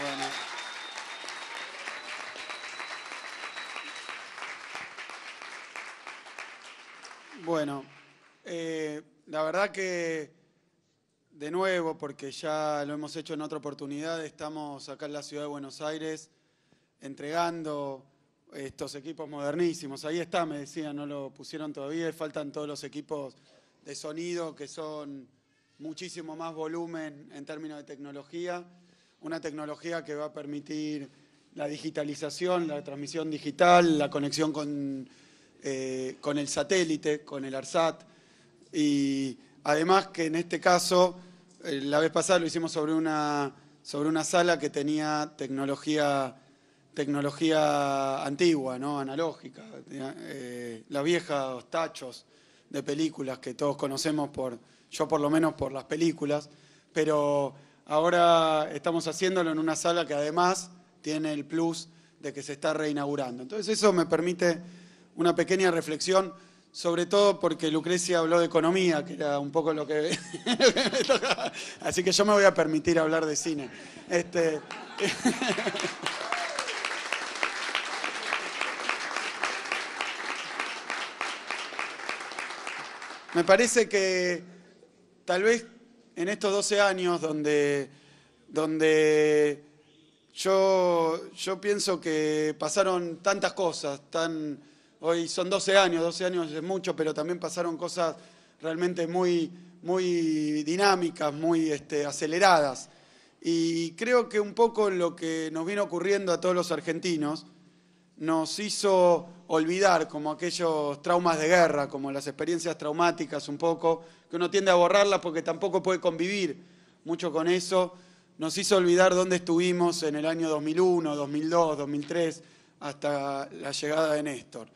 Bueno. Bueno, eh, la verdad que de nuevo, porque ya lo hemos hecho en otra oportunidad, estamos acá en la ciudad de Buenos Aires entregando estos equipos modernísimos. Ahí está, me decían, no lo pusieron todavía, faltan todos los equipos de sonido que son muchísimo más volumen en términos de tecnología una tecnología que va a permitir la digitalización, la transmisión digital, la conexión con, eh, con el satélite, con el ARSAT. Y además que en este caso, eh, la vez pasada lo hicimos sobre una, sobre una sala que tenía tecnología, tecnología antigua, ¿no? analógica, eh, la vieja, los tachos de películas que todos conocemos, por, yo por lo menos por las películas, pero Ahora estamos haciéndolo en una sala que además tiene el plus de que se está reinaugurando. Entonces eso me permite una pequeña reflexión, sobre todo porque Lucrecia habló de economía, que era un poco lo que... Así que yo me voy a permitir hablar de cine. Este... me parece que tal vez en estos 12 años donde, donde yo, pienso que pasaron tantas cosas, tan, hoy son 12 años, 12 años es mucho, pero también pasaron cosas realmente muy, muy dinámicas, muy este, aceleradas. Y creo que un poco lo que nos viene ocurriendo a todos los argentinos, nos hizo olvidar como aquellos traumas de guerra, como las experiencias traumáticas un poco, que uno tiende a borrarlas porque tampoco puede convivir mucho con eso, nos hizo olvidar dónde estuvimos en el año 2001, 2002, 2003, hasta la llegada de Néstor.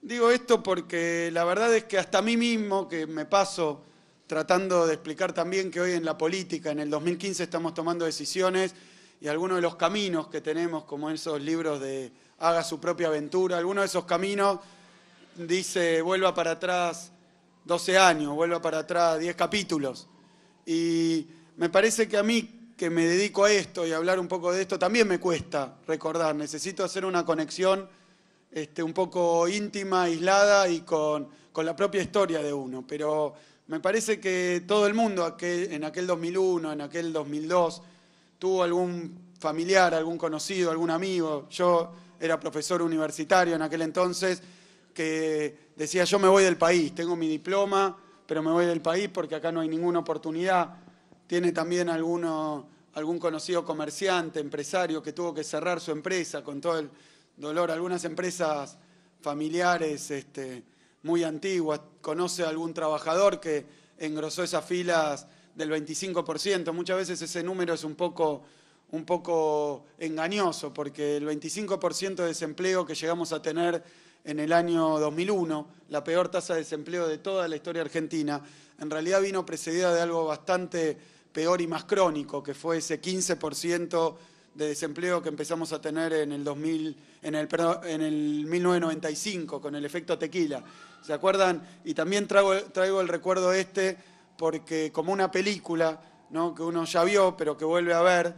Digo esto porque la verdad es que hasta mí mismo, que me paso tratando de explicar también que hoy en la política, en el 2015, estamos tomando decisiones y algunos de los caminos que tenemos, como esos libros de haga su propia aventura. Alguno de esos caminos dice, vuelva para atrás 12 años, vuelva para atrás 10 capítulos. Y me parece que a mí, que me dedico a esto y hablar un poco de esto, también me cuesta recordar. Necesito hacer una conexión este, un poco íntima, aislada y con, la propia historia de uno. Pero me parece que todo el mundo en aquel 2001, en aquel 2002, tuvo algún familiar, algún conocido, algún amigo. Yo era profesor universitario en aquel entonces, que decía, yo me voy del país, tengo mi diploma, pero me voy del país porque acá no hay ninguna oportunidad. Tiene también algún conocido comerciante, empresario, que tuvo que cerrar su empresa con todo el dolor. Algunas empresas familiares este, muy antiguas, conoce a algún trabajador que engrosó esas filas del 25%. Muchas veces ese número es un poco un poco engañoso, porque el 25% de desempleo que llegamos a tener en el año 2001, la peor tasa de desempleo de toda la historia argentina, en realidad vino precedida de algo bastante peor y más crónico, que fue ese 15% de desempleo que empezamos a tener en el, 2000, en, el, 1995 con el efecto tequila. ¿Se acuerdan? Y también traigo, traigo el recuerdo este porque como una película ¿no? que uno ya vio pero que vuelve a ver,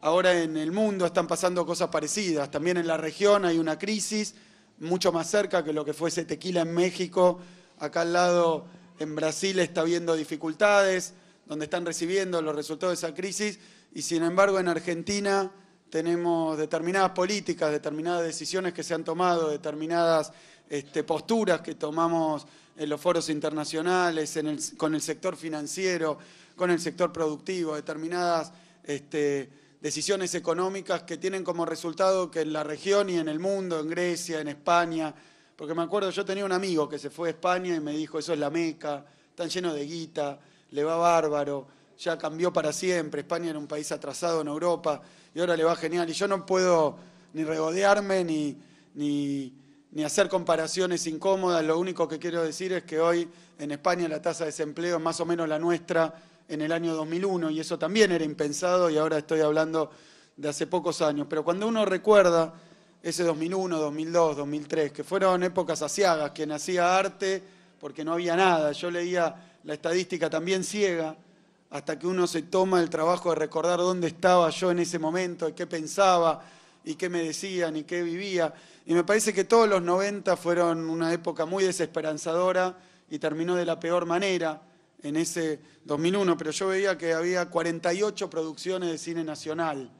ahora en el mundo están pasando cosas parecidas. También en la región hay una crisis mucho más cerca que lo que fue ese tequila en México. Acá al lado, en Brasil, está habiendo dificultades, donde están recibiendo los resultados de esa crisis. Y sin embargo, en Argentina tenemos determinadas políticas, determinadas decisiones que se han tomado, determinadas este, posturas que tomamos en los foros internacionales, con el sector financiero, con el sector productivo, determinadas este, decisiones económicas que tienen como resultado que en la región y en el mundo, en Grecia, en España, porque me acuerdo yo tenía un amigo que se fue a España y me dijo, eso es la Meca, están llenos de guita, le va bárbaro, ya cambió para siempre, España era un país atrasado en Europa y ahora le va genial. Y yo no puedo ni regodearme ni, ni hacer comparaciones incómodas, lo único que quiero decir es que hoy en España la tasa de desempleo es más o menos la nuestra, en el año 2001 y eso también era impensado y ahora estoy hablando de hace pocos años. Pero cuando uno recuerda ese 2001, 2002, 2003, que fueron épocas asiagas, que nacía arte porque no había nada, yo leía la estadística también ciega, hasta que uno se toma el trabajo de recordar dónde estaba yo en ese momento, qué pensaba, y qué me decían, y qué vivía. Y me parece que todos los 90 fueron una época muy desesperanzadora y terminó de la peor manera en ese 2001, pero yo veía que había 48 producciones de cine nacional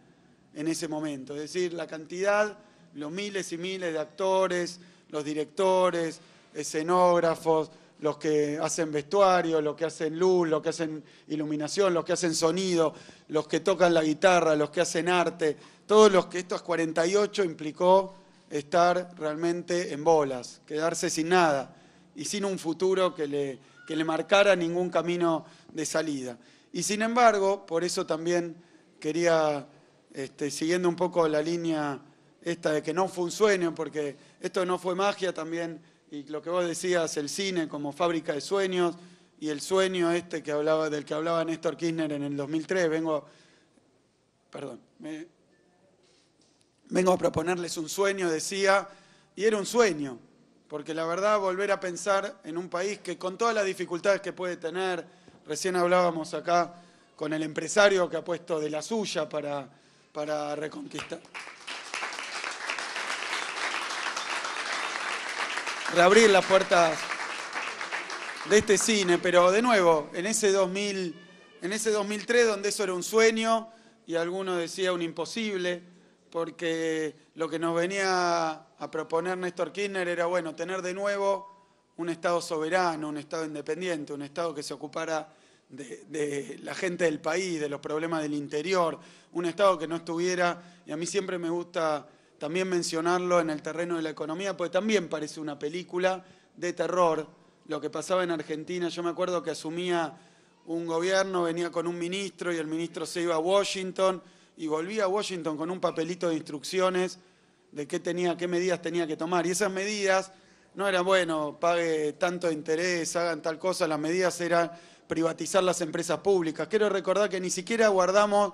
en ese momento. Es decir, la cantidad, los miles y miles de actores, los directores, escenógrafos, los que hacen vestuario, los que hacen luz, los que hacen iluminación, los que hacen sonido, los que tocan la guitarra, los que hacen arte, todos los que estos 48 implicó estar realmente en bolas, quedarse sin nada y sin un futuro que le que le marcara ningún camino de salida. Y sin embargo, por eso también quería, este, siguiendo un poco la línea esta de que no fue un sueño, porque esto no fue magia también, y lo que vos decías, el cine como fábrica de sueños, y el sueño este que hablaba, del que hablaba Néstor Kirchner en el 2003, vengo, perdón, vengo a proponerles un sueño, decía, y era un sueño, porque la verdad volver a pensar en un país que con todas las dificultades que puede tener, recién hablábamos acá con el empresario que ha puesto de la suya para, para reconquistar. Reabrir las puertas de este cine, pero de nuevo, en ese 2000, en ese 2003 donde eso era un sueño y alguno decía un imposible, porque lo que nos venía a proponer Néstor Kirchner era, bueno, tener de nuevo un Estado soberano, un Estado independiente, un Estado que se ocupara de, de, la gente del país, de los problemas del interior, un Estado que no estuviera, y a mí siempre me gusta también mencionarlo en el terreno de la economía, porque también parece una película de terror, lo que pasaba en Argentina, yo me acuerdo que asumía un gobierno, venía con un ministro y el ministro se iba a Washington y volvía a Washington con un papelito de instrucciones de qué tenía, qué medidas tenía que tomar. Y esas medidas no eran, bueno, pague tanto interés, hagan tal cosa, las medidas eran privatizar las empresas públicas. Quiero recordar que ni siquiera guardamos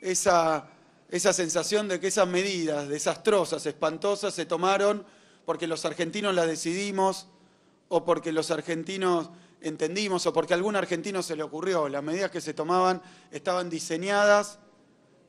esa, esa sensación de que esas medidas desastrosas, espantosas, se tomaron porque los argentinos las decidimos o porque los argentinos entendimos o porque a algún argentino se le ocurrió. Las medidas que se tomaban estaban diseñadas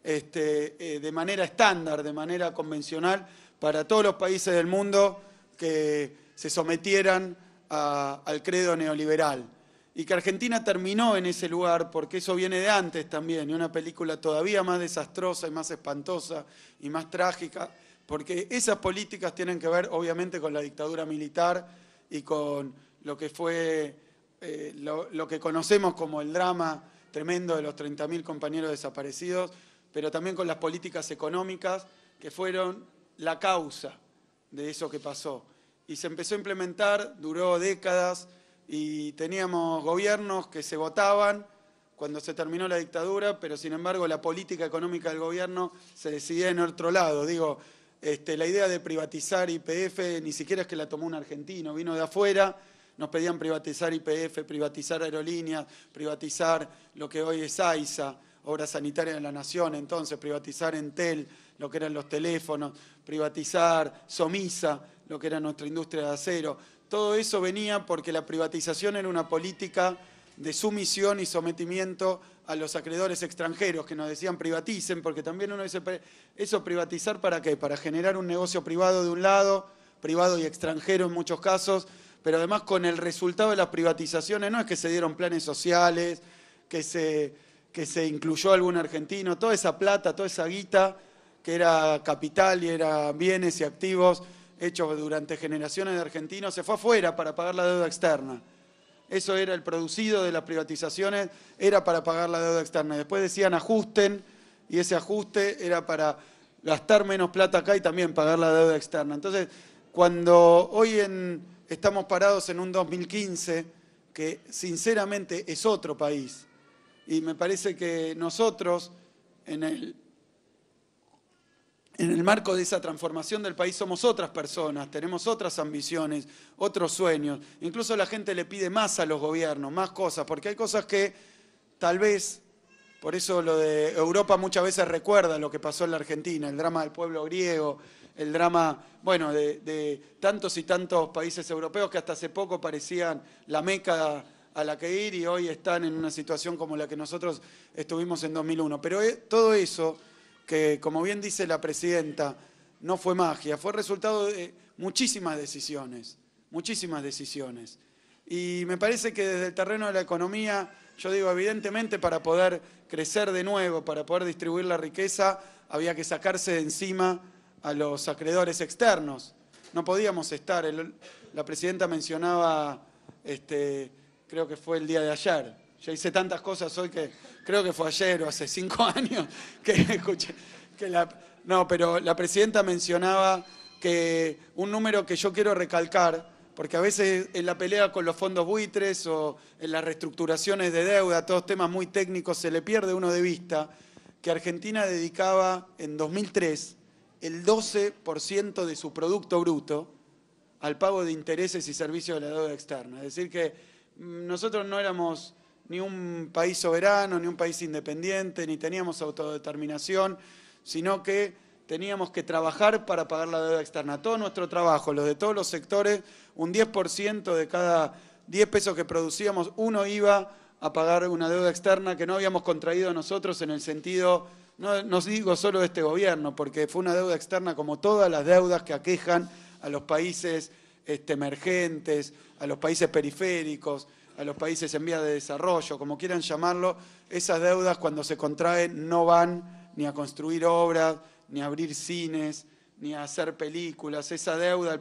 este, eh, de manera estándar, de manera convencional, para todos los países del mundo que se sometieran al credo neoliberal. Y que Argentina terminó en ese lugar, porque eso viene de antes también, y una película todavía más desastrosa y más espantosa y más trágica, porque esas políticas tienen que ver obviamente con la dictadura militar y con lo que fue, eh, lo que conocemos como el drama tremendo de los 30.000 compañeros desaparecidos, pero también con las políticas económicas que fueron la causa de eso que pasó. Y se empezó a implementar, duró décadas y teníamos gobiernos que se votaban cuando se terminó la dictadura, pero sin embargo la política económica del gobierno se decidía en otro lado. Digo, este, la idea de privatizar IPF ni siquiera es que la tomó un argentino, vino de afuera, nos pedían privatizar IPF, privatizar aerolíneas, privatizar lo que hoy es AISA obras sanitarias de la Nación, entonces privatizar Entel, lo que eran los teléfonos, privatizar Somisa, lo que era nuestra industria de acero. Todo eso venía porque la privatización era una política de sumisión y sometimiento a los acreedores extranjeros que nos decían privaticen, porque también uno dice, ¿eso privatizar para qué? Para generar un negocio privado de un lado, privado y extranjero en muchos casos, pero además con el resultado de las privatizaciones no es que se dieron planes sociales, que se que se incluyó algún argentino, toda esa plata, toda esa guita que era capital y era bienes y activos hechos durante generaciones de argentinos, se fue afuera para pagar la deuda externa. Eso era el producido de las privatizaciones, era para pagar la deuda externa. Después decían ajusten y ese ajuste era para gastar menos plata acá y también pagar la deuda externa. Entonces, cuando hoy en, estamos parados en un 2015 que sinceramente es otro país, y me parece que nosotros, en el, en el marco de esa transformación del país, somos otras personas, tenemos otras ambiciones, otros sueños. Incluso la gente le pide más a los gobiernos, más cosas, porque hay cosas que tal vez por eso lo de Europa muchas veces recuerda lo que pasó en la Argentina, el drama del pueblo griego, el drama, bueno, de, de tantos y tantos países europeos que hasta hace poco parecían la meca a la que ir y hoy están en una situación como la que nosotros estuvimos en 2001. Pero eh, todo eso, que como bien dice la presidenta, no fue magia, fue resultado de muchísimas decisiones, muchísimas decisiones. Y me parece que desde el terreno de la economía, yo digo, evidentemente para poder crecer de nuevo, para poder distribuir la riqueza, había que sacarse de encima a los acreedores externos. No podíamos estar, la presidenta mencionaba este, creo que fue el día de ayer. Yo hice tantas cosas hoy que creo que fue ayer o hace cinco años que escuché que No, pero la presidenta mencionaba que un número que yo quiero recalcar, porque a veces en la pelea con los fondos buitres o en las reestructuraciones de deuda, todos temas muy técnicos, se le pierde uno de vista, que Argentina dedicaba en 2003 el 12% de su Producto Bruto al pago de intereses y servicios de la deuda externa. Es decir, que Mm, nosotros no éramos ni un país soberano, ni un país independiente, ni teníamos autodeterminación, sino que teníamos que trabajar para pagar la deuda externa. Todo nuestro trabajo, los de todos los sectores, un 10% de cada 10 pesos que producíamos, uno iba a pagar una deuda externa que no habíamos contraído nosotros en el sentido, no, digo solo de este gobierno, porque fue una deuda externa como todas las deudas que aquejan a los países este, emergentes, a los países periféricos, a los países en vías de desarrollo, como quieran llamarlo, esas deudas cuando se contraen no van ni a construir obras, ni a abrir cines, ni a hacer películas. Esa deuda,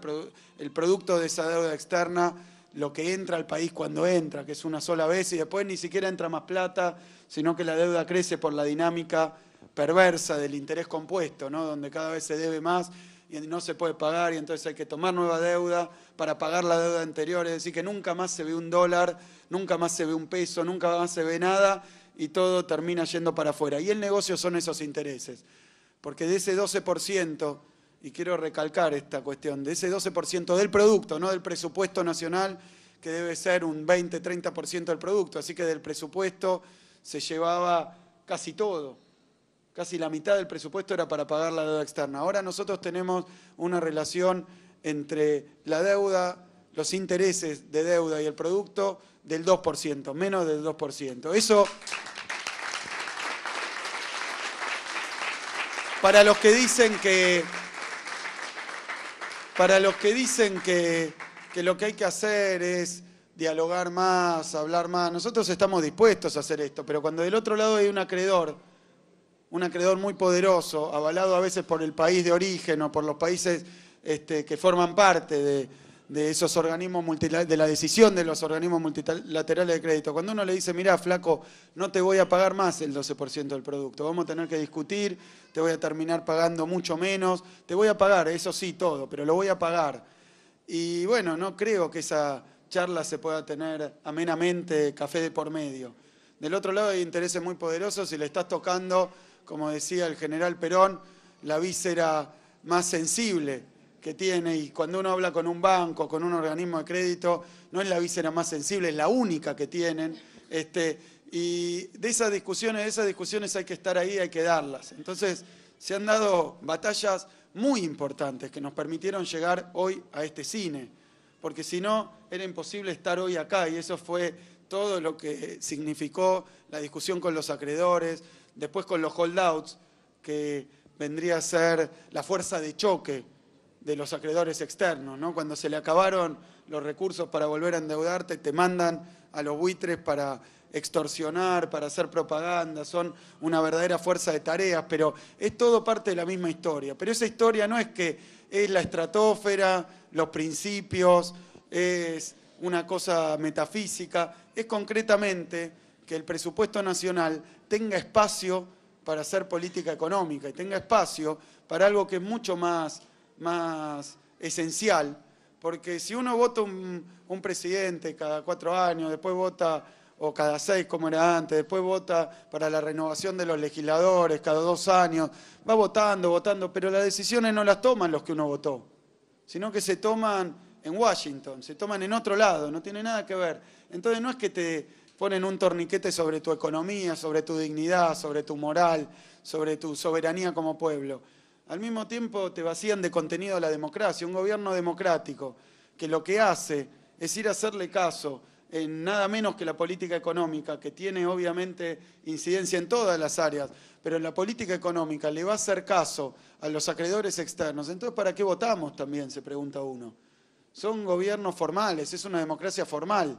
el, producto de esa deuda externa, lo que entra al país cuando entra, que es una sola vez, y después ni siquiera entra más plata, sino que la deuda crece por la dinámica perversa del interés compuesto, ¿no? donde cada vez se debe más y no se puede pagar y entonces hay que tomar nueva deuda para pagar la deuda anterior, es decir, que nunca más se ve un dólar, nunca más se ve un peso, nunca más se ve nada y todo termina yendo para afuera. Y el negocio son esos intereses, porque de ese 12%, y quiero recalcar esta cuestión, de ese 12% del producto, no del presupuesto nacional, que debe ser un 20-30% del producto, así que del presupuesto se llevaba casi todo, casi la mitad del presupuesto era para pagar la deuda externa. Ahora nosotros tenemos una relación entre la deuda, los intereses de deuda y el producto del 2%, menos del 2%. Eso, para los que dicen que, para los que, dicen que, que lo que hay que hacer es dialogar más, hablar más, nosotros estamos dispuestos a hacer esto, pero cuando del otro lado hay un acreedor un acreedor muy poderoso, avalado a veces por el país de origen o por los países este, que forman parte de, esos organismos de la decisión de los organismos multilaterales de crédito. Cuando uno le dice, mira, flaco, no te voy a pagar más el 12% del producto, vamos a tener que discutir, te voy a terminar pagando mucho menos, te voy a pagar, eso sí, todo, pero lo voy a pagar. Y bueno, no creo que esa charla se pueda tener amenamente café de por medio. Del otro lado hay intereses muy poderosos y le estás tocando como decía el general Perón, la víscera más sensible que tiene y cuando uno habla con un banco, con un organismo de crédito, no es la víscera más sensible, es la única que tienen. Este, y de esas discusiones, de esas discusiones hay que estar ahí, hay que darlas. Entonces, se han dado batallas muy importantes que nos permitieron llegar hoy a este cine, porque si no, era imposible estar hoy acá y eso fue todo lo que significó la discusión con los acreedores, después con los holdouts, que vendría a ser la fuerza de choque de los acreedores externos, ¿no? Cuando se le acabaron los recursos para volver a endeudarte, te mandan a los buitres para extorsionar, para hacer propaganda, son una verdadera fuerza de tareas, pero es todo parte de la misma historia. Pero esa historia no es que es la estratosfera, los principios, es una cosa metafísica, es concretamente que el presupuesto nacional tenga espacio para hacer política económica y tenga espacio para algo que es mucho más, más esencial, porque si uno vota un, un presidente cada cuatro años, después vota o cada seis como era antes, después vota para la renovación de los legisladores cada dos años, va votando, votando, pero las decisiones no las toman los que uno votó, sino que se toman en Washington, se toman en otro lado, no tiene nada que ver. Entonces no es que te, ponen un torniquete sobre tu economía, sobre tu dignidad, sobre tu moral, sobre tu soberanía como pueblo. Al mismo tiempo te vacían de contenido la democracia, un gobierno democrático que lo que hace es ir a hacerle caso en nada menos que la política económica, que tiene obviamente incidencia en todas las áreas, pero en la política económica le va a hacer caso a los acreedores externos. Entonces, ¿para qué votamos también? Se pregunta uno. Son gobiernos formales, es una democracia formal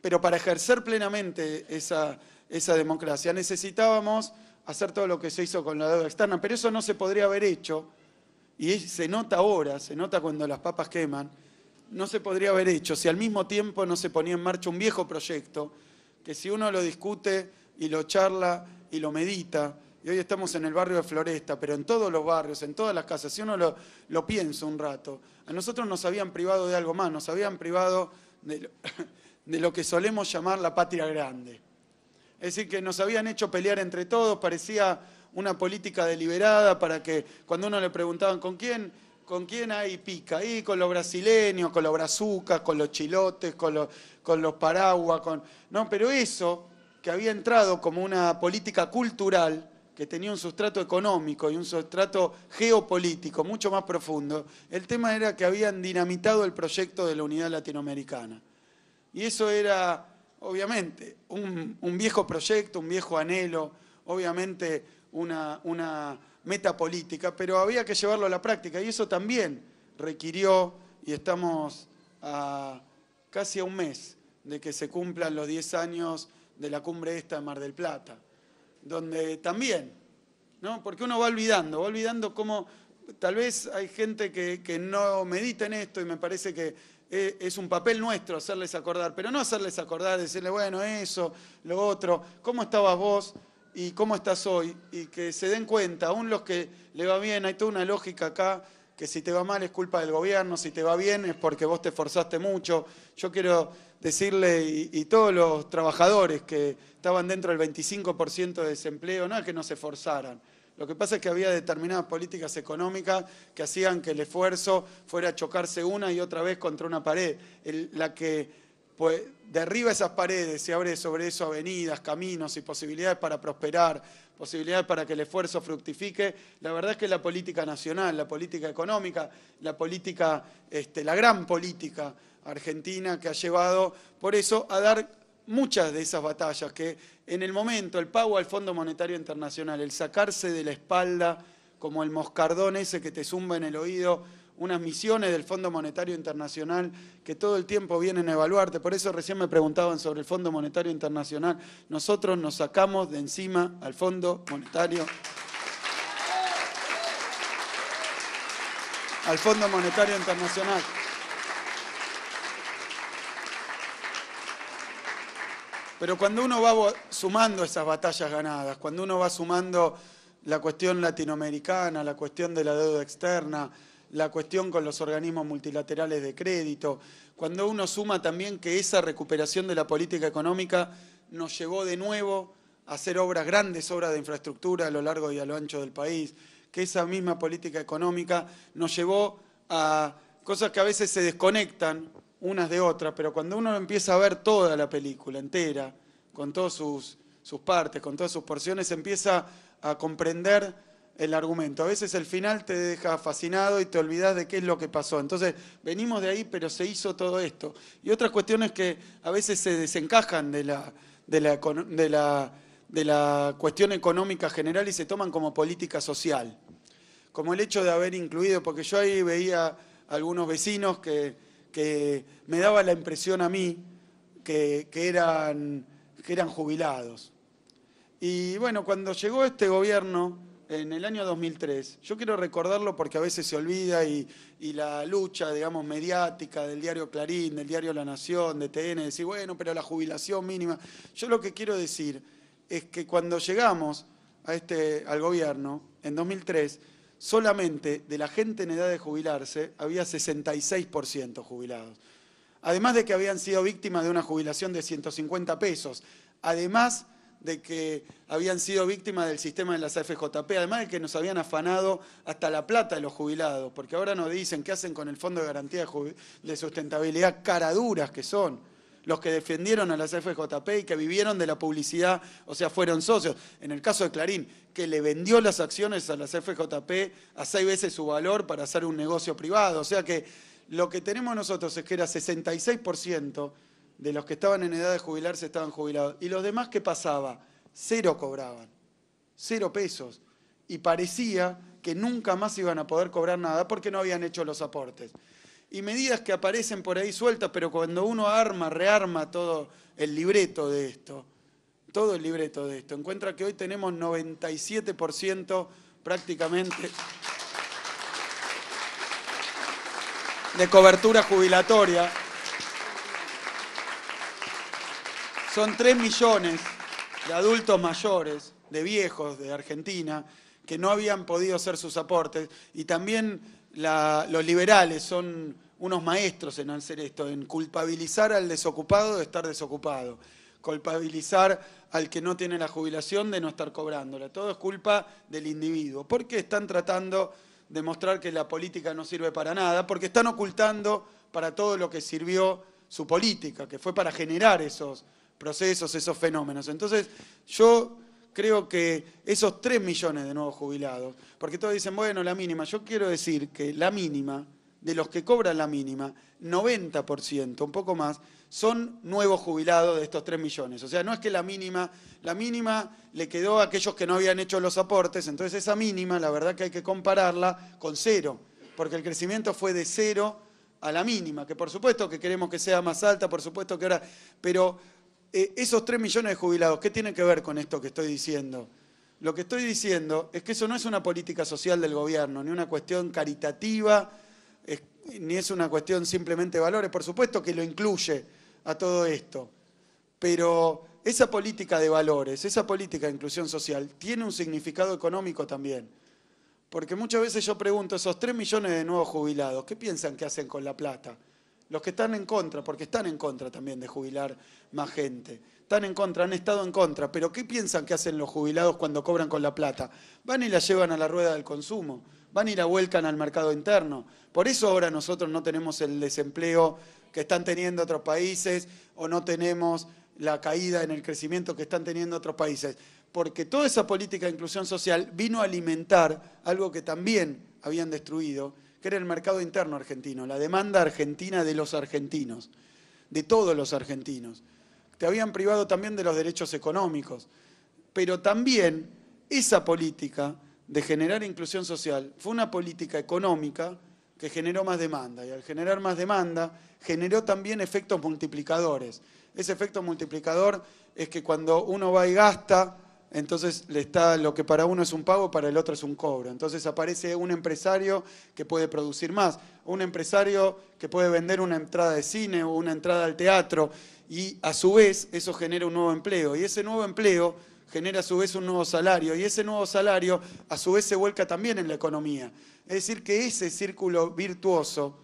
pero para ejercer plenamente esa, democracia necesitábamos hacer todo lo que se hizo con la deuda externa, pero eso no se podría haber hecho, y se nota ahora, se nota cuando las papas queman, no se podría haber hecho si al mismo tiempo no se ponía en marcha un viejo proyecto que si uno lo discute y lo charla y lo medita, y hoy estamos en el barrio de Floresta, pero en todos los barrios, en todas las casas, si uno lo, lo piensa un rato, a nosotros nos habían privado de algo más, nos habían privado de... de lo que solemos llamar la patria grande. Es decir, que nos habían hecho pelear entre todos, parecía una política deliberada para que cuando uno le preguntaban con quién, con quién hay pica, y con los brasileños, con los brazucas, con los chilotes, con los, paraguas, No, pero eso que había entrado como una política cultural, que tenía un sustrato económico y un sustrato geopolítico mucho más profundo, el tema era que habían dinamitado el proyecto de la unidad latinoamericana. Y eso era, obviamente, un, viejo proyecto, un viejo anhelo, obviamente una, una meta política, pero había que llevarlo a la práctica y eso también requirió, y estamos a casi a un mes de que se cumplan los 10 años de la cumbre esta de Mar del Plata, donde también, ¿no? porque uno va olvidando, va olvidando cómo tal vez hay gente que, que no medita en esto y me parece que eh, es un papel nuestro hacerles acordar, pero no hacerles acordar, decirle, bueno, eso, lo otro, ¿cómo estabas vos? y cómo estás hoy y que se den cuenta, aún los que le va bien, hay toda una lógica acá, que si te va mal es culpa del gobierno, si te va bien es porque vos te esforzaste mucho. Yo quiero decirle, y, todos los trabajadores que estaban dentro del 25% de desempleo, no es que no se forzaran. Lo que pasa es que había determinadas políticas económicas que hacían que el esfuerzo fuera a chocarse una y otra vez contra una pared. la que pues, derriba esas paredes y abre sobre eso avenidas, caminos y posibilidades para prosperar, posibilidades para que el esfuerzo fructifique. La verdad es que la política nacional, la política económica, la política, este, la gran política argentina que ha llevado por eso a dar muchas de esas batallas que en el momento el pago al Fondo Monetario Internacional, el sacarse de la espalda como el moscardón ese que te zumba en el oído unas misiones del Fondo Monetario Internacional que todo el tiempo vienen a evaluarte, por eso recién me preguntaban sobre el Fondo Monetario Internacional. Nosotros nos sacamos de encima al Fondo Monetario al Fondo Monetario Internacional. Pero cuando uno va sumando esas batallas ganadas, cuando uno va sumando la cuestión latinoamericana, la cuestión de la deuda externa, la cuestión con los organismos multilaterales de crédito, cuando uno suma también que esa recuperación de la política económica nos llevó de nuevo a hacer obras, grandes obras de infraestructura a lo largo y a lo ancho del país, que esa misma política económica nos llevó a cosas que a veces se desconectan, unas de otras, pero cuando uno empieza a ver toda la película entera, con todas sus, partes, con todas sus porciones, empieza a comprender el argumento. A veces el final te deja fascinado y te olvidas de qué es lo que pasó. Entonces, venimos de ahí, pero se hizo todo esto. Y otras cuestiones que a veces se desencajan de la, de la, cuestión económica general y se toman como política social. Como el hecho de haber incluido, porque yo ahí veía algunos vecinos que que me daba la impresión a mí que, eran, que eran jubilados. Y bueno, cuando llegó este gobierno en el año 2003, yo quiero recordarlo porque a veces se olvida y, la lucha, digamos, mediática del diario Clarín, del diario La Nación, de TN, decir, bueno, pero la jubilación mínima. Yo lo que quiero decir es que cuando llegamos a este, al gobierno, en 2003, solamente de la gente en edad de jubilarse había 66% jubilados. Además de que habían sido víctimas de una jubilación de 150 pesos, además de que habían sido víctimas del sistema de las AFJP, además de que nos habían afanado hasta la plata de los jubilados, porque ahora nos dicen qué hacen con el Fondo de Garantía de Sustentabilidad, caraduras que son los que defendieron a las FJP y que vivieron de la publicidad, o sea, fueron socios. En el caso de Clarín, que le vendió las acciones a las FJP a seis veces su valor para hacer un negocio privado. O sea que lo que tenemos nosotros es que era 66% de los que estaban en edad de jubilar se estaban jubilados. Y los demás, ¿qué pasaba? Cero cobraban, cero pesos. Y parecía que nunca más iban a poder cobrar nada porque no habían hecho los aportes y medidas que aparecen por ahí sueltas, pero cuando uno arma, rearma todo el libreto de esto, todo el libreto de esto, encuentra que hoy tenemos 97% prácticamente de cobertura jubilatoria. Son 3 millones de adultos mayores, de viejos de Argentina, que no habían podido hacer sus aportes. Y también los liberales son unos maestros en hacer esto, en culpabilizar al desocupado de estar desocupado, culpabilizar al que no tiene la jubilación de no estar cobrándola. Todo es culpa del individuo. ¿Por qué están tratando de mostrar que la política no sirve para nada? Porque están ocultando para todo lo que sirvió su política, que fue para generar esos procesos, esos fenómenos. Entonces, yo creo que esos 3 millones de nuevos jubilados, porque todos dicen, bueno, la mínima, yo quiero decir que la mínima de los que cobran la mínima, 90%, un poco más, son nuevos jubilados de estos 3 millones. O sea, no es que la mínima, la mínima le quedó a aquellos que no habían hecho los aportes, entonces esa mínima, la verdad que hay que compararla con cero, porque el crecimiento fue de cero a la mínima, que por supuesto que queremos que sea más alta, por supuesto que ahora, pero eh, esos 3 millones de jubilados, ¿qué tienen que ver con esto que estoy diciendo? Lo que estoy diciendo es que eso no es una política social del gobierno, ni una cuestión caritativa, ni es una cuestión simplemente de valores, por supuesto que lo incluye a todo esto, pero esa política de valores, esa política de inclusión social, tiene un significado económico también. Porque muchas veces yo pregunto, esos 3 millones de nuevos jubilados, ¿qué piensan que hacen con la plata? Los que están en contra, porque están en contra también de jubilar más gente. Están en contra, han estado en contra, pero ¿qué piensan que hacen los jubilados cuando cobran con la plata? Van y la llevan a la rueda del consumo van y la vuelcan al mercado interno. Por eso ahora nosotros no tenemos el desempleo que están teniendo otros países o no tenemos la caída en el crecimiento que están teniendo otros países. Porque toda esa política de inclusión social vino a alimentar algo que también habían destruido, que era el mercado interno argentino, la demanda argentina de los argentinos, de todos los argentinos. Te habían privado también de los derechos económicos, pero también esa política de generar inclusión social fue una política económica que generó más demanda y al generar más demanda generó también efectos multiplicadores. Ese efecto multiplicador es que cuando uno va y gasta, entonces le está lo que para uno es un pago, para el otro es un cobro. Entonces aparece un empresario que puede producir más, un empresario que puede vender una entrada de cine o una entrada al teatro y a su vez eso genera un nuevo empleo y ese nuevo empleo genera a su vez un nuevo salario y ese nuevo salario a su vez se vuelca también en la economía. Es decir, que ese círculo virtuoso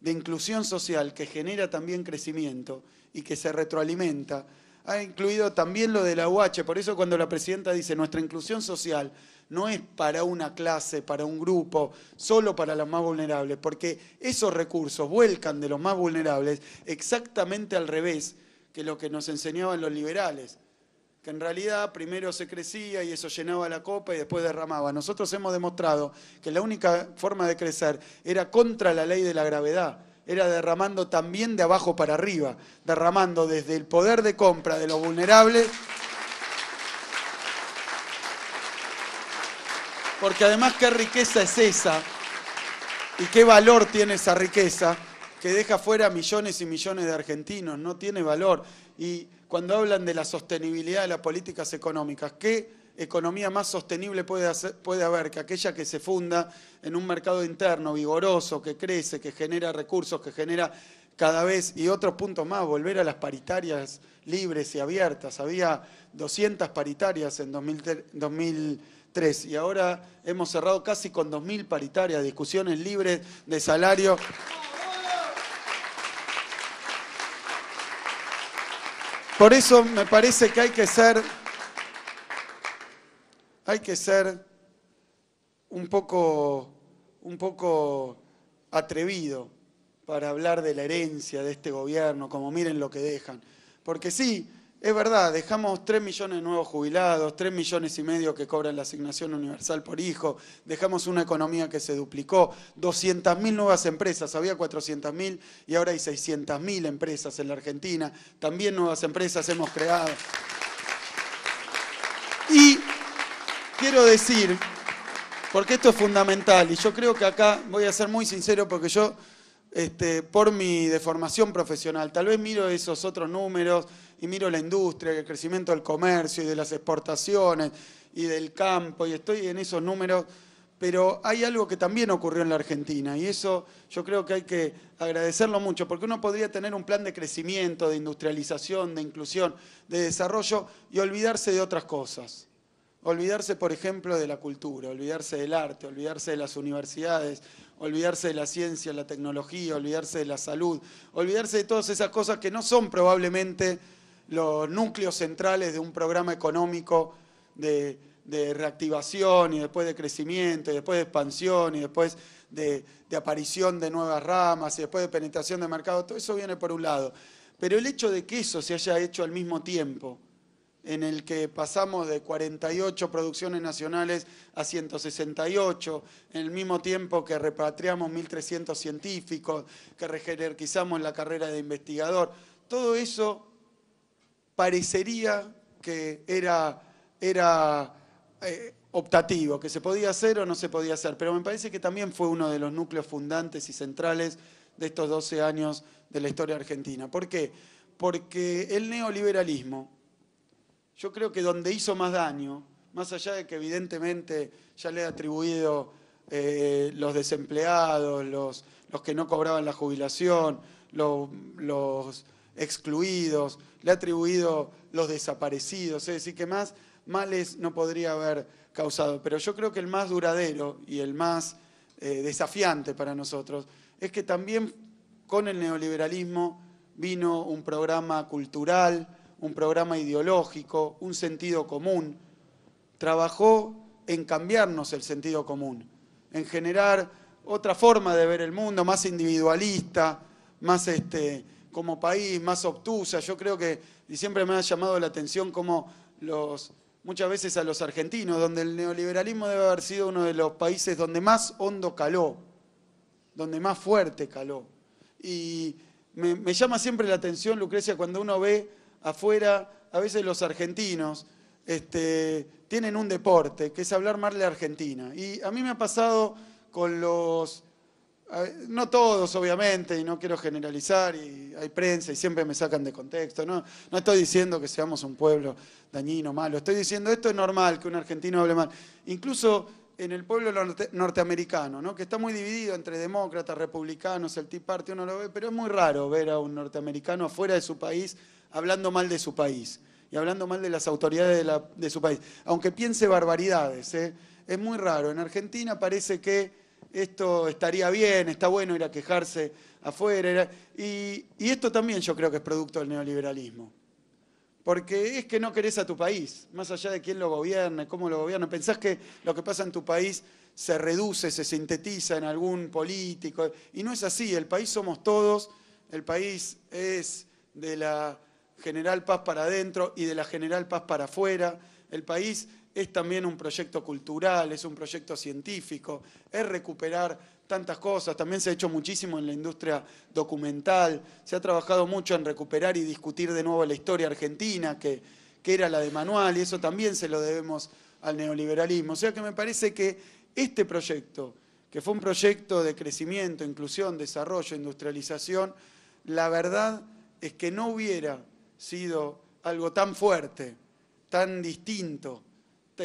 de inclusión social que genera también crecimiento y que se retroalimenta, ha incluido también lo de la UH, por eso cuando la presidenta dice nuestra inclusión social no es para una clase, para un grupo, solo para los más vulnerables, porque esos recursos vuelcan de los más vulnerables exactamente al revés que lo que nos enseñaban los liberales que en realidad primero se crecía y eso llenaba la copa y después derramaba. Nosotros hemos demostrado que la única forma de crecer era contra la ley de la gravedad, era derramando también de abajo para arriba, derramando desde el poder de compra de los vulnerables. Porque además qué riqueza es esa y qué valor tiene esa riqueza que deja fuera millones y millones de argentinos, no tiene valor. Y cuando hablan de la sostenibilidad de las políticas económicas. ¿Qué economía más sostenible puede, haber que aquella que se funda en un mercado interno vigoroso, que crece, que genera recursos, que genera cada vez, y otro punto más, volver a las paritarias libres y abiertas. Había 200 paritarias en 2003 y ahora hemos cerrado casi con 2.000 paritarias, discusiones libres de salario. Por eso me parece que hay que ser, hay que ser un poco, un poco atrevido para hablar de la herencia de este gobierno, como miren lo que dejan. Porque sí, es verdad, dejamos 3 millones de nuevos jubilados, 3 millones y medio que cobran la asignación universal por hijo, dejamos una economía que se duplicó, 200.000 nuevas empresas, había 400.000 y ahora hay 600.000 empresas en la Argentina, también nuevas empresas hemos creado. Y quiero decir, porque esto es fundamental, y yo creo que acá voy a ser muy sincero porque yo, este, por mi deformación profesional, tal vez miro esos otros números, y miro la industria, el crecimiento del comercio y de las exportaciones y del campo, y estoy en esos números, pero hay algo que también ocurrió en la Argentina, y eso yo creo que hay que agradecerlo mucho, porque uno podría tener un plan de crecimiento, de industrialización, de inclusión, de desarrollo, y olvidarse de otras cosas. Olvidarse, por ejemplo, de la cultura, olvidarse del arte, olvidarse de las universidades, olvidarse de la ciencia, la tecnología, olvidarse de la salud, olvidarse de todas esas cosas que no son probablemente los núcleos centrales de un programa económico de, reactivación y después de crecimiento y después de expansión y después de, de, aparición de nuevas ramas y después de penetración de mercado, todo eso viene por un lado. Pero el hecho de que eso se haya hecho al mismo tiempo, en el que pasamos de 48 producciones nacionales a 168, en el mismo tiempo que repatriamos 1.300 científicos, que rejerarquizamos la carrera de investigador, todo eso parecería que era, era eh, optativo, que se podía hacer o no se podía hacer, pero me parece que también fue uno de los núcleos fundantes y centrales de estos 12 años de la historia argentina. ¿Por qué? Porque el neoliberalismo, yo creo que donde hizo más daño, más allá de que evidentemente ya le he atribuido eh, los desempleados, los, los que no cobraban la jubilación, los excluidos, le ha atribuido los desaparecidos, es decir, que más males no podría haber causado. Pero yo creo que el más duradero y el más eh, desafiante para nosotros es que también con el neoliberalismo vino un programa cultural, un programa ideológico, un sentido común. Trabajó en cambiarnos el sentido común, en generar otra forma de ver el mundo, más individualista, más este, como país más obtusa. Yo creo que, siempre me ha llamado la atención como los, muchas veces a los argentinos, donde el neoliberalismo debe haber sido uno de los países donde más hondo caló, donde más fuerte caló. Y me, llama siempre la atención, Lucrecia, cuando uno ve afuera, a veces los argentinos este, tienen un deporte, que es hablar mal de Argentina. Y a mí me ha pasado con los no todos, obviamente, y no quiero generalizar, y hay prensa y siempre me sacan de contexto. No, no estoy diciendo que seamos un pueblo dañino, malo. Estoy diciendo esto es normal que un argentino hable mal. Incluso en el pueblo norteamericano, ¿no? que está muy dividido entre demócratas, republicanos, el Tea Party, uno lo ve, pero es muy raro ver a un norteamericano afuera de su país hablando mal de su país y hablando mal de las autoridades de, su país, aunque piense barbaridades. ¿eh? Es muy raro. En Argentina parece que esto estaría bien, está bueno ir a quejarse afuera. Y, esto también yo creo que es producto del neoliberalismo. Porque es que no querés a tu país, más allá de quién lo gobierna, cómo lo gobierna, Pensás que lo que pasa en tu país se reduce, se sintetiza en algún político. Y no es así, el país somos todos, el país es de la general paz para adentro y de la general paz para afuera. El país es también un proyecto cultural, es un proyecto científico, es recuperar tantas cosas. También se ha hecho muchísimo en la industria documental, se ha trabajado mucho en recuperar y discutir de nuevo la historia argentina, que, que era la de Manuel, y eso también se lo debemos al neoliberalismo. O sea que me parece que este proyecto, que fue un proyecto de crecimiento, inclusión, desarrollo, industrialización, la verdad es que no hubiera sido algo tan fuerte, tan distinto,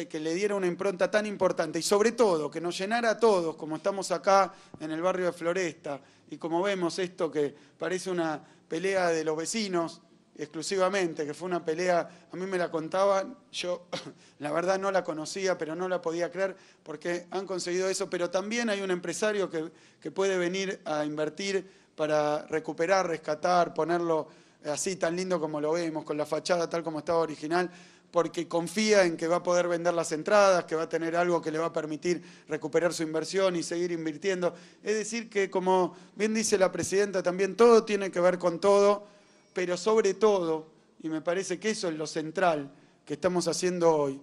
que le diera una impronta tan importante y sobre todo que nos llenara a todos, como estamos acá en el barrio de Floresta y como vemos esto que parece una pelea de los vecinos exclusivamente, que fue una pelea, a mí me la contaban, yo la verdad no la conocía, pero no la podía creer porque han conseguido eso, pero también hay un empresario que, que puede venir a invertir para recuperar, rescatar, ponerlo así tan lindo como lo vemos, con la fachada tal como estaba original porque confía en que va a poder vender las entradas, que va a tener algo que le va a permitir recuperar su inversión y seguir invirtiendo. Es decir, que como bien dice la presidenta también, todo tiene que ver con todo, pero sobre todo, y me parece que eso es lo central que estamos haciendo hoy,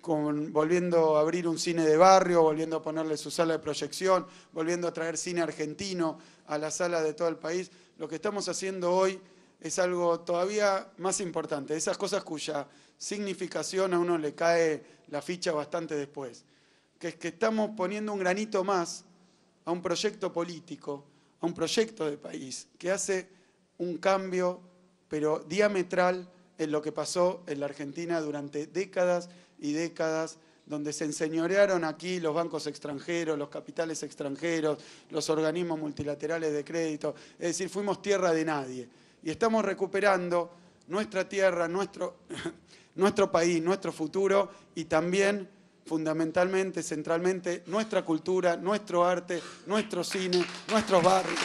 con, volviendo a abrir un cine de barrio, volviendo a ponerle su sala de proyección, volviendo a traer cine argentino a la sala de todo el país, lo que estamos haciendo hoy es algo todavía más importante, esas cosas cuya significación a uno le cae la ficha bastante después, que es que estamos poniendo un granito más a un proyecto político, a un proyecto de país, que hace un cambio, pero diametral, en lo que pasó en la Argentina durante décadas y décadas, donde se enseñorearon aquí los bancos extranjeros, los capitales extranjeros, los organismos multilaterales de crédito, es decir, fuimos tierra de nadie y estamos recuperando nuestra tierra, nuestro, nuestro país, nuestro futuro y también fundamentalmente, centralmente, nuestra cultura, nuestro arte, nuestro cine, nuestros barrios.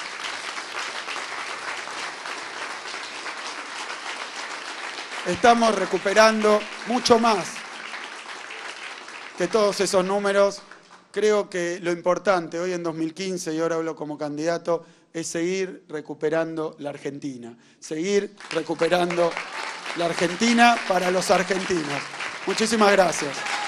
Estamos recuperando mucho más que todos esos números. Creo que lo importante hoy en 2015, y ahora hablo como candidato, seguir recuperando la Argentina, seguir recuperando la Argentina para los argentinos. Muchísimas gracias.